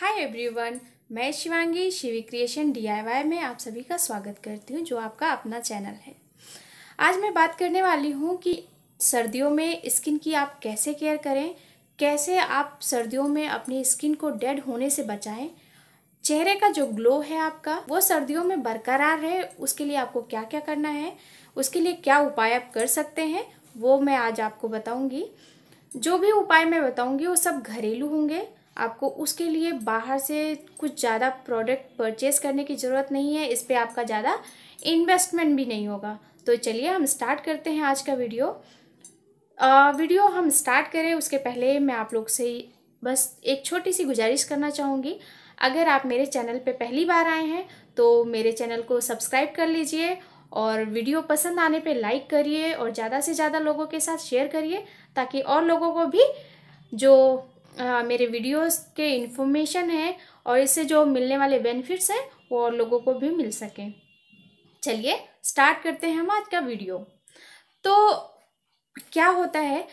hi everyone मैं Shivangi Shivi creation DIY में आप सभी का स्वागत करती हूँ जो आपका अपना चैनल है आज मैं बात करने वाली हूँ कि सर्दियों में स्किन की आप कैसे केयर करें कैसे आप सर्दियों में अपनी स्किन को डेड होने से बचाएं चेहरे का जो ग्लो है आपका वो सर्दियों में बरकरार रहे उसके लिए आपको क्या क्या करना है उसके लिए क्या उपाय आप कर सकते हैं वो मैं आज आपको बताऊँगी जो भी उपाय मैं बताऊँगी वो सब घरेलू होंगे आपको उसके लिए बाहर से कुछ ज़्यादा प्रोडक्ट परचेज करने की ज़रूरत नहीं है इस पर आपका ज़्यादा इन्वेस्टमेंट भी नहीं होगा तो चलिए हम स्टार्ट करते हैं आज का वीडियो आ, वीडियो हम स्टार्ट करें उसके पहले मैं आप लोग से बस एक छोटी सी गुजारिश करना चाहूँगी अगर आप मेरे चैनल पे पहली बार आए हैं तो मेरे चैनल को सब्सक्राइब कर लीजिए और वीडियो पसंद आने पे लाइक करिए और ज़्यादा से ज़्यादा लोगों के साथ शेयर करिए ताकि और लोगों को भी जो आ, मेरे वीडियोस के इन्फॉर्मेशन है और इससे जो मिलने वाले बेनिफिट्स हैं वो और लोगों को भी मिल सके चलिए स्टार्ट करते हैं हम आज का वीडियो तो क्या होता है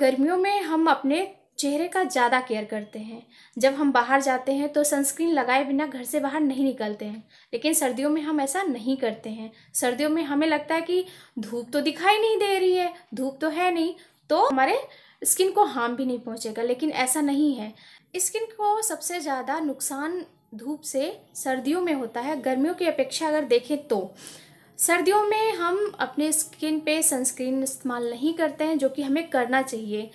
गर्मियों में हम अपने चेहरे का ज़्यादा केयर करते हैं जब हम बाहर जाते हैं तो सनस्क्रीन लगाए बिना घर से बाहर नहीं निकलते हैं लेकिन सर्दियों में हम ऐसा नहीं करते हैं सर्दियों में हमें लगता है कि धूप तो दिखाई नहीं दे रही है धूप तो है नहीं तो हमारे स्किन को हार्म भी नहीं पहुंचेगा लेकिन ऐसा नहीं है स्किन को सबसे ज़्यादा नुकसान धूप से सर्दियों में होता है गर्मियों की अपेक्षा अगर देखें तो सर्दियों में हम अपने स्किन पे सनस्क्रीन इस्तेमाल नहीं करते हैं जो कि हमें करना चाहिए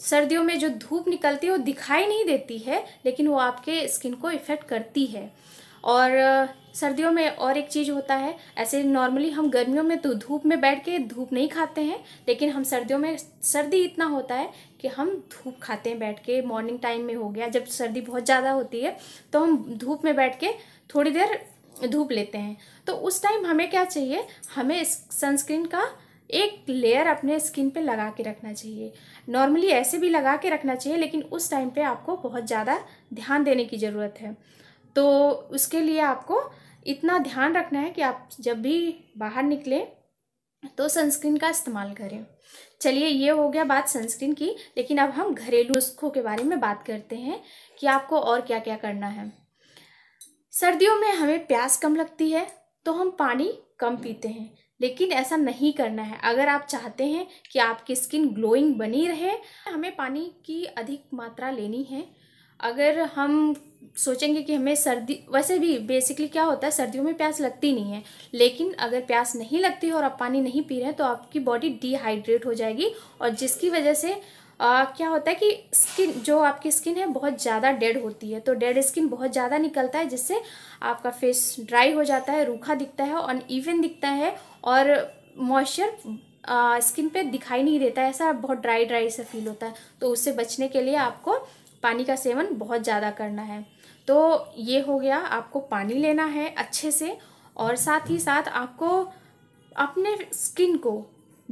सर्दियों में जो धूप निकलती है वो दिखाई नहीं देती है लेकिन वो आपके स्किन को इफ़ेक्ट करती है और सर्दियों में और एक चीज़ होता है ऐसे नॉर्मली हम गर्मियों में तो धूप में बैठ के धूप नहीं खाते हैं लेकिन हम सर्दियों में सर्दी इतना होता है कि हम धूप खाते हैं बैठ के मॉर्निंग टाइम में हो गया जब सर्दी बहुत ज़्यादा होती है तो हम धूप में बैठ के थोड़ी देर धूप लेते हैं तो उस टाइम हमें क्या चाहिए हमें सनस्क्रीन का एक लेयर अपने स्किन पे लगा के रखना चाहिए नॉर्मली ऐसे भी लगा के रखना चाहिए लेकिन उस टाइम पे आपको बहुत ज़्यादा ध्यान देने की ज़रूरत है तो उसके लिए आपको इतना ध्यान रखना है कि आप जब भी बाहर निकलें तो सनस्क्रीन का इस्तेमाल करें चलिए ये हो गया बात सनस्क्रीन की लेकिन अब हम घरेलू नुस्खों के बारे में बात करते हैं कि आपको और क्या क्या करना है सर्दियों में हमें प्यास कम लगती है तो हम पानी कम पीते हैं लेकिन ऐसा नहीं करना है अगर आप चाहते हैं कि आपकी स्किन ग्लोइंग बनी रहे हमें पानी की अधिक मात्रा लेनी है अगर हम सोचेंगे कि हमें सर्दी वैसे भी बेसिकली क्या होता है सर्दियों में प्यास लगती नहीं है लेकिन अगर प्यास नहीं लगती और आप पानी नहीं पी रहे हैं तो आपकी बॉडी डिहाइड्रेट हो जाएगी और जिसकी वजह से आ, क्या होता है कि स्किन जो आपकी स्किन है बहुत ज़्यादा डेड होती है तो डेड स्किन बहुत ज़्यादा निकलता है जिससे आपका फेस ड्राई हो जाता है रूखा दिखता है और इवन दिखता है और मॉइस्चर स्किन पे दिखाई नहीं देता है ऐसा बहुत ड्राई ड्राई सा फील होता है तो उससे बचने के लिए आपको पानी का सेवन बहुत ज़्यादा करना है तो ये हो गया आपको पानी लेना है अच्छे से और साथ ही साथ आपको अपने स्किन को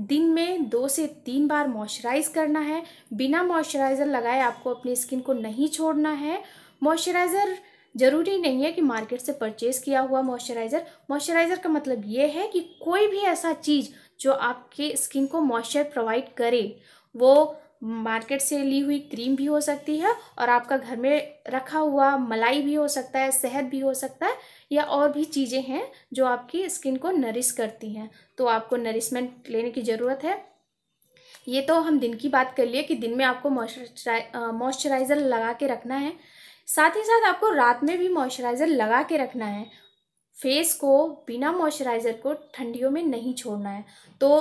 दिन में दो से तीन बार मॉइस्चराइज़ करना है बिना मॉइस्चराइज़र लगाए आपको अपनी स्किन को नहीं छोड़ना है मॉइस्चराइज़र ज़रूरी नहीं है कि मार्केट से परचेज़ किया हुआ मॉइस्चराइज़र मॉइस्चराइज़र का मतलब ये है कि कोई भी ऐसा चीज़ जो आपके स्किन को मॉइस्चर प्रोवाइड करे वो मार्केट से ली हुई क्रीम भी हो सकती है और आपका घर में रखा हुआ मलाई भी हो सकता है शहद भी हो सकता है या और भी चीज़ें हैं जो आपकी स्किन को नरिश करती हैं तो आपको नरिशमेंट लेने की ज़रूरत है ये तो हम दिन की बात कर लिए कि दिन में आपको मॉइस्चराइज़र लगा के रखना है साथ ही साथ आपको रात में भी मॉइस्चराइज़र लगा के रखना है फेस को बिना मॉइस्चराइज़र को ठंडियों में नहीं छोड़ना है तो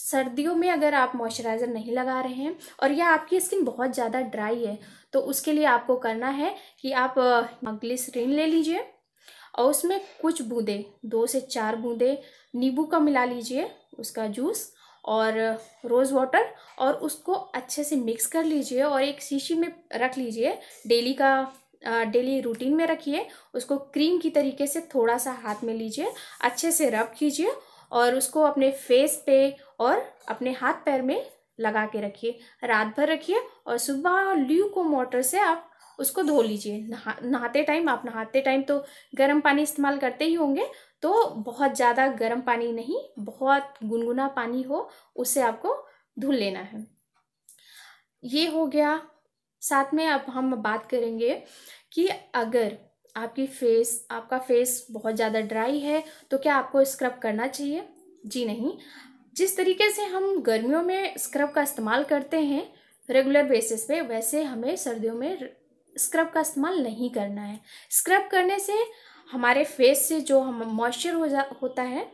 सर्दियों में अगर आप मॉइस्चराइज़र नहीं लगा रहे हैं और या आपकी स्किन बहुत ज़्यादा ड्राई है तो उसके लिए आपको करना है कि आप रिन ले लीजिए और उसमें कुछ बूंदे दो से चार बूंदे नींबू का मिला लीजिए उसका जूस और रोज़ वाटर और उसको अच्छे से मिक्स कर लीजिए और एक शीशी में रख लीजिए डेली का डेली रूटीन में रखिए उसको क्रीम की तरीके से थोड़ा सा हाथ में लीजिए अच्छे से रब कीजिए और उसको अपने फेस पे और अपने हाथ पैर में लगा के रखिए रात भर रखिए और सुबह ल्यू को मोटर से आप उसको धो लीजिए नहा नहाते टाइम आप नहाते टाइम तो गर्म पानी इस्तेमाल करते ही होंगे तो बहुत ज़्यादा गर्म पानी नहीं बहुत गुनगुना पानी हो उससे आपको धुल लेना है ये हो गया साथ में अब हम बात करेंगे कि अगर आपकी फेस आपका फेस बहुत ज़्यादा ड्राई है तो क्या आपको स्क्रब करना चाहिए जी नहीं जिस तरीके से हम गर्मियों में स्क्रब का इस्तेमाल करते हैं रेगुलर बेसिस पे वैसे हमें सर्दियों में स्क्रब का इस्तेमाल नहीं करना है स्क्रब करने से हमारे फेस से जो हम मॉइस्चर हो जा होता है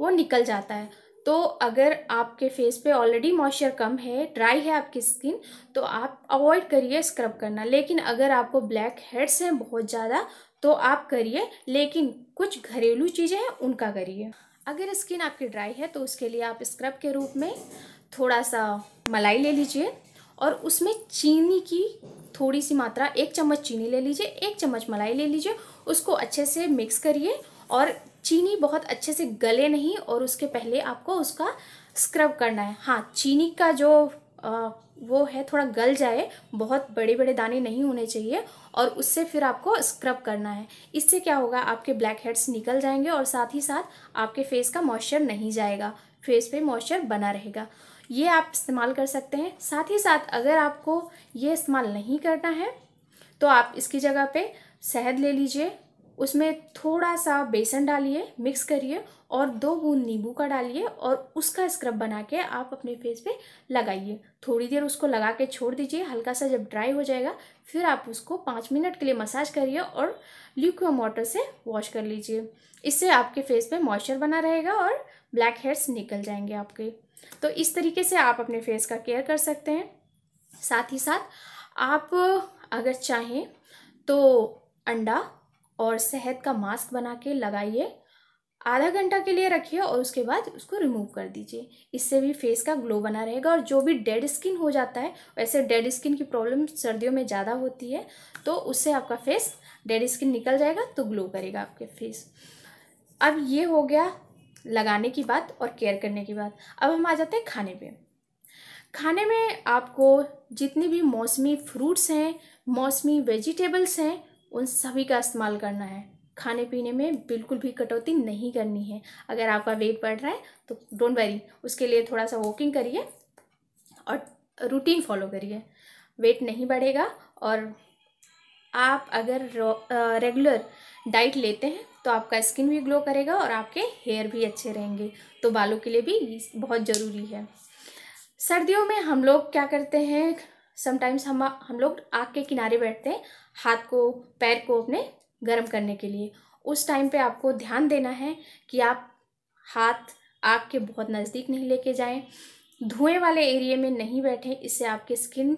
वो निकल जाता है तो अगर आपके फेस पे ऑलरेडी मॉइस्चर कम है ड्राई है आपकी स्किन तो आप अवॉइड करिए स्क्रब करना लेकिन अगर आपको ब्लैक हेड्स हैं बहुत ज़्यादा तो आप करिए लेकिन कुछ घरेलू चीज़ें हैं उनका करिए अगर स्किन आपकी ड्राई है तो उसके लिए आप स्क्रब के रूप में थोड़ा सा मलाई ले लीजिए और उसमें चीनी की थोड़ी सी मात्रा एक चम्मच चीनी ले लीजिए एक चम्मच मलाई ले लीजिए उसको अच्छे से मिक्स करिए और चीनी बहुत अच्छे से गले नहीं और उसके पहले आपको उसका स्क्रब करना है हाँ चीनी का जो वो है थोड़ा गल जाए बहुत बड़े बड़े दाने नहीं होने चाहिए और उससे फिर आपको स्क्रब करना है इससे क्या होगा आपके ब्लैक हेड्स निकल जाएंगे और साथ ही साथ आपके फेस का मॉइस्चर नहीं जाएगा फेस पे मॉइस्चर बना रहेगा ये आप इस्तेमाल कर सकते हैं साथ ही साथ अगर आपको ये इस्तेमाल नहीं करना है तो आप इसकी जगह पर शहद ले लीजिए उसमें थोड़ा सा बेसन डालिए मिक्स करिए और दो बूंद नींबू का डालिए और उसका स्क्रब बना के आप अपने फेस पे लगाइए थोड़ी देर उसको लगा के छोड़ दीजिए हल्का सा जब ड्राई हो जाएगा फिर आप उसको पाँच मिनट के लिए मसाज करिए और लिक्विड वाटर से वॉश कर लीजिए इससे आपके फेस पे मॉइस्चर बना रहेगा और ब्लैक हेड्स निकल जाएंगे आपके तो इस तरीके से आप अपने फेस का केयर कर सकते हैं साथ ही साथ आप अगर चाहें तो अंडा और शहद का मास्क बना के लगाइए आधा घंटा के लिए रखिए और उसके बाद उसको रिमूव कर दीजिए इससे भी फेस का ग्लो बना रहेगा और जो भी डेड स्किन हो जाता है वैसे डेड स्किन की प्रॉब्लम सर्दियों में ज़्यादा होती है तो उससे आपका फेस डेड स्किन निकल जाएगा तो ग्लो करेगा आपके फेस अब ये हो गया लगाने की बात और केयर करने की बात अब हम आ जाते हैं खाने पर खाने में आपको जितनी भी मौसमी फ्रूट्स हैं मौसमी वेजिटेबल्स हैं उन सभी का इस्तेमाल करना है खाने पीने में बिल्कुल भी कटौती नहीं करनी है अगर आपका वेट बढ़ रहा है तो डोंट वरी उसके लिए थोड़ा सा वॉकिंग करिए और रूटीन फॉलो करिए वेट नहीं बढ़ेगा और आप अगर रेगुलर डाइट लेते हैं तो आपका स्किन भी ग्लो करेगा और आपके हेयर भी अच्छे रहेंगे तो बालों के लिए भी बहुत ज़रूरी है सर्दियों में हम लोग क्या करते हैं समटाइम्स हम हम लोग आग के किनारे बैठते हैं हाथ को पैर को अपने गर्म करने के लिए उस टाइम पे आपको ध्यान देना है कि आप हाथ आग के बहुत नज़दीक नहीं लेके जाएं धुएं वाले एरिए में नहीं बैठें इससे आपकी स्किन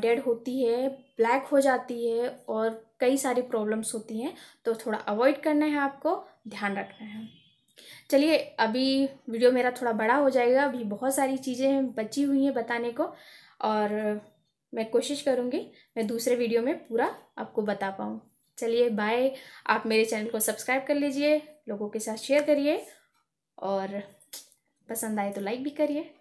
डेड होती है ब्लैक हो जाती है और कई सारी प्रॉब्लम्स होती हैं तो थोड़ा अवॉइड करना है आपको ध्यान रखना है चलिए अभी वीडियो मेरा थोड़ा बड़ा हो जाएगा अभी बहुत सारी चीज़ें बची हुई हैं बताने को और मैं कोशिश करूँगी मैं दूसरे वीडियो में पूरा आपको बता पाऊँ चलिए बाय आप मेरे चैनल को सब्सक्राइब कर लीजिए लोगों के साथ शेयर करिए और पसंद आए तो लाइक भी करिए